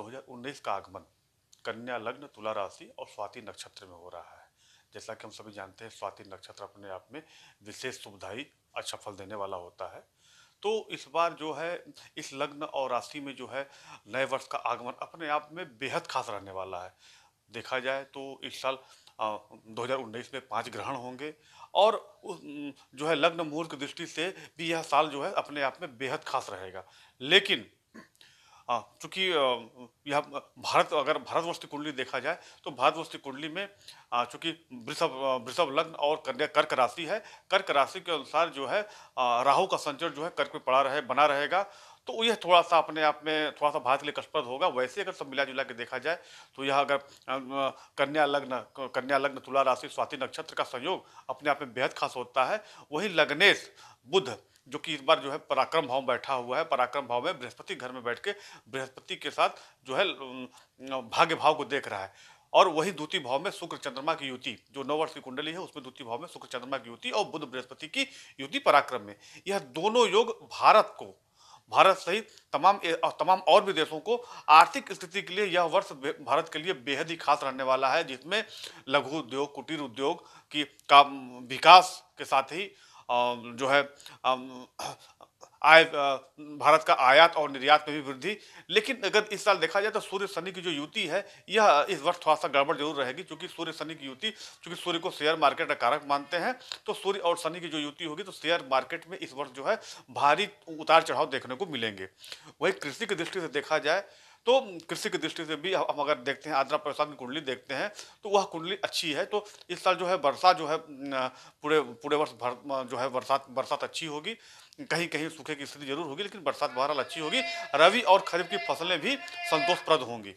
और 2019 का आगमन कन्या लग्न तुला राशि और स्वाति नक्षत्र में हो रहा है जैसा कि हम सभी जानते हैं स्वाति नक्षत्र अपने आप में विशेष सुविधाई अच्छा फल देने वाला होता है तो इस बार जो है इस लग्न और राशि में जो है नए वर्ष का आगमन अपने आप में बेहद खास रहने वाला है देखा जाए तो इस साल आ, 2019 में पांच ग्रहण होंगे और जो है लग्न मुहूर्त की दृष्टि से भी यह साल जो है अपने आप में बेहद खास रहेगा लेकिन हाँ, चूँकि यह भारत अगर भारतवर्ष की कुंडली देखा जाए तो भारतवर्ष की कुंडली में चूँकि वृषभ वृषभ लग्न और कन्या कर्क राशि है कर्क राशि के अनुसार जो है राहु का संचर जो है कर्क में पड़ा रहे बना रहेगा तो यह थोड़ा सा अपने आप में थोड़ा सा भारत के लिए कष्टप्रद होगा वैसे अगर सब मिला जुला के देखा जाए तो यह अगर कन्या लग्न कन्या लग्न तुला राशि स्वाति नक्षत्र का संयोग अपने आप में बेहद खास होता है वही लग्नेश बुध जो कि इस बार जो है पराक्रम भाव बैठा हुआ है पराक्रम भाव में बृहस्पति घर में बैठ के बृहस्पति के साथ जो है भाग्य भाव को देख रहा है और वही द्वितीय भाव में शुक्र चंद्रमा की युति जो नौ वर्ष की कुंडली है उसमें द्वितीय भाव में शुक्र चंद्रमा की युति और बुद्ध बृहस्पति की युति पराक्रम में यह दोनों योग भारत को भारत सहित तमाम तमाम और भी देशों को आर्थिक स्थिति के लिए यह वर्ष भारत के लिए बेहद ही खास रहने वाला है जिसमें लघु उद्योग कुटीर उद्योग की का विकास के साथ ही जो है आय भारत का आयात और निर्यात में भी वृद्धि लेकिन अगर इस साल देखा जाए तो सूर्य शनि की जो युति है यह इस वर्ष थोड़ा सा गड़बड़ जरूर रहेगी क्योंकि सूर्य शनि की युति क्योंकि सूर्य को शेयर मार्केट का कारक मानते हैं तो सूर्य और शनि की जो युति होगी तो शेयर मार्केट में इस वर्ष जो है भारी उतार चढ़ाव देखने को मिलेंगे वही कृषि की दृष्टि से देखा जाए तो कृषि की दृष्टि से भी हम अगर देखते हैं आंध्र प्रसाद की कुंडली देखते हैं तो वह कुंडली अच्छी है तो इस साल जो है बरसात जो है पूरे पूरे वर्ष भर जो है बरसात बरसात अच्छी होगी कहीं कहीं सूखे की स्थिति जरूर होगी लेकिन बरसात बहरहाल अच्छी होगी रवि और खरीफ की फसलें भी संतोषप्रद होंगी